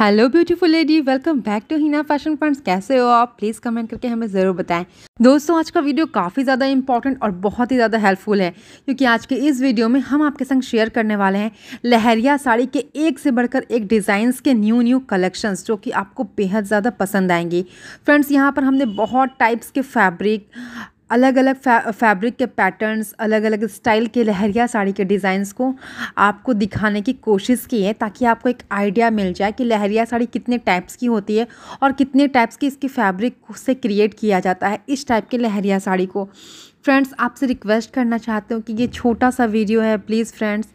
hello beautiful lady welcome back to Hina fashion friends कैसे हो आप प्लीज़ कमेंट करके हमें ज़रूर बताएं दोस्तों आज का वीडियो काफ़ी ज़्यादा इंपॉर्टेंट और बहुत ही ज़्यादा हेल्पफुल है क्योंकि आज के इस वीडियो में हम आपके संग शेयर करने वाले हैं लहरिया साड़ी के एक से बढ़कर एक डिज़ाइंस के न्यू न्यू कलेक्शंस जो कि आपको बेहद ज़्यादा पसंद आएंगी फ्रेंड्स यहाँ पर हमने बहुत टाइप्स के फैब्रिक अलग अलग फै, फैब्रिक के पैटर्न्स अलग अलग स्टाइल के लहरिया साड़ी के डिज़ाइंस को आपको दिखाने की कोशिश की है ताकि आपको एक आइडिया मिल जाए कि लहरिया साड़ी कितने टाइप्स की होती है और कितने टाइप्स की इसकी फैब्रिक से क्रिएट किया जाता है इस टाइप के लहरिया साड़ी को फ्रेंड्स आपसे रिक्वेस्ट करना चाहते हो कि ये छोटा सा वीडियो है प्लीज़ फ्रेंड्स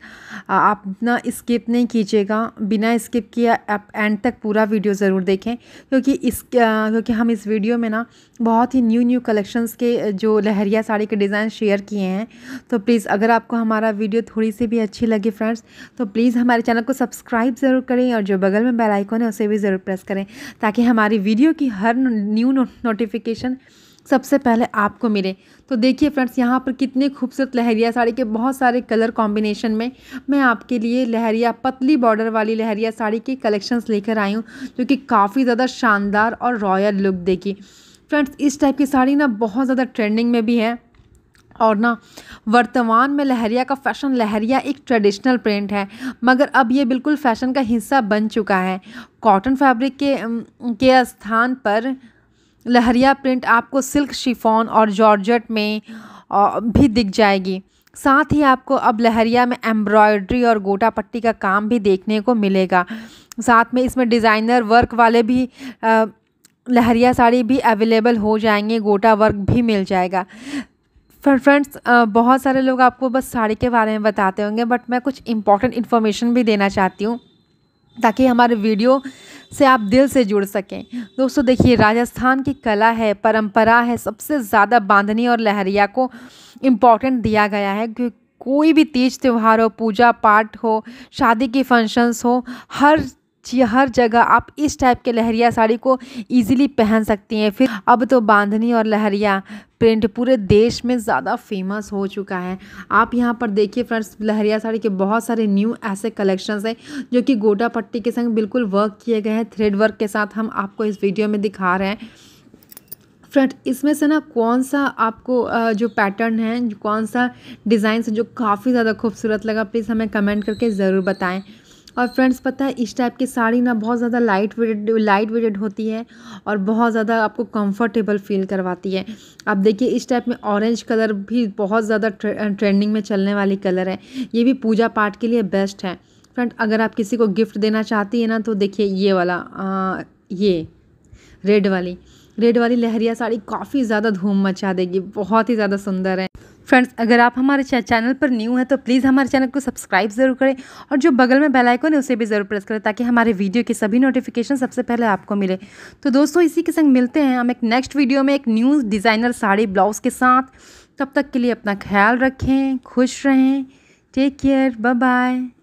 आप ना स्किप नहीं कीजिएगा बिना स्किप किए आप एंड तक पूरा वीडियो ज़रूर देखें क्योंकि इस क्योंकि हम इस वीडियो में ना बहुत ही न्यू न्यू कलेक्शंस के जो लहरिया साड़ी के डिज़ाइन शेयर किए हैं तो प्लीज़ अगर आपको हमारा वीडियो थोड़ी सी भी अच्छी लगी फ्रेंड्स तो प्लीज़ हमारे चैनल को सब्सक्राइब ज़रूर करें और जो बगल में बेलाइकॉन है उसे भी ज़रूर प्रेस करें ताकि हमारी वीडियो की हर न्यू नोटिफिकेशन सबसे पहले आपको मिले तो देखिए फ्रेंड्स यहाँ पर कितने खूबसूरत लहरिया साड़ी के बहुत सारे कलर कॉम्बिनेशन में मैं आपके लिए लहरिया पतली बॉर्डर वाली लहरिया साड़ी के कलेक्शंस लेकर आई हूँ जो कि काफ़ी ज़्यादा शानदार और रॉयल लुक देगी फ्रेंड्स इस टाइप की साड़ी ना बहुत ज़्यादा ट्रेंडिंग में भी है और ना वर्तमान में लहरिया का फैशन लहरिया एक ट्रेडिशनल प्रिंट है मगर अब ये बिल्कुल फैशन का हिस्सा बन चुका है कॉटन फैब्रिक के के स्थान पर लहरिया प्रिंट आपको सिल्क शिफॉन और जॉर्जट में भी दिख जाएगी साथ ही आपको अब लहरिया में एम्ब्रॉयड्री और गोटा पट्टी का काम भी देखने को मिलेगा साथ में इसमें डिज़ाइनर वर्क वाले भी लहरिया साड़ी भी अवेलेबल हो जाएंगे गोटा वर्क भी मिल जाएगा फिर फ्रेंड्स बहुत सारे लोग आपको बस साड़ी के बारे में बताते होंगे बट मैं कुछ इंपॉर्टेंट इन्फॉर्मेशन भी देना चाहती हूँ ताकि हमारे वीडियो से आप दिल से जुड़ सकें दोस्तों देखिए राजस्थान की कला है परंपरा है सबसे ज़्यादा बांधनी और लहरिया को इम्पोर्टेंट दिया गया है क्योंकि कोई भी तीज त्यौहार हो पूजा पाठ हो शादी की फंक्शंस हो हर हर जगह आप इस टाइप के लहरिया साड़ी को ईजिली पहन सकती हैं फिर अब तो बांधनी और लहरिया प्रिंट पूरे देश में ज़्यादा फेमस हो चुका है आप यहाँ पर देखिए फ्रेंड्स लहरिया साड़ी के बहुत सारे न्यू ऐसे कलेक्शंस हैं जो कि गोटा पट्टी के संग बिल्कुल वर्क किए गए हैं थ्रेड वर्क के साथ हम आपको इस वीडियो में दिखा रहे हैं फ्रेंड इसमें से ना कौन सा आपको जो पैटर्न है कौन सा डिज़ाइन जो काफ़ी ज़्यादा खूबसूरत लगा प्लीज़ हमें कमेंट करके ज़रूर बताएँ और फ्रेंड्स पता है इस टाइप की साड़ी ना बहुत ज़्यादा लाइट वेटेड लाइट वेटेड होती है और बहुत ज़्यादा आपको कंफर्टेबल फील करवाती है आप देखिए इस टाइप में ऑरेंज कलर भी बहुत ज़्यादा ट्रेंडिंग में चलने वाली कलर है ये भी पूजा पाठ के लिए बेस्ट है फ्रेंड अगर आप किसी को गिफ्ट देना चाहती है ना तो देखिए ये वाला आ, ये रेड वाली रेड वाली लहरिया साड़ी काफ़ी ज़्यादा धूम मचा देगी बहुत ही ज़्यादा सुंदर है फ्रेंड्स अगर आप हमारे चैनल पर न्यू हैं तो प्लीज़ हमारे चैनल को सब्सक्राइब ज़रूर करें और जो बगल में बेल आइकन है उसे भी ज़रूर प्रेस करें ताकि हमारे वीडियो के सभी नोटिफिकेशन सबसे पहले आपको मिले तो दोस्तों इसी के संग मिलते हैं हम एक नेक्स्ट वीडियो में एक न्यू डिज़ाइनर साड़ी ब्लाउज़ के साथ तब तक के लिए अपना ख्याल रखें खुश रहें टेक केयर बाय बाय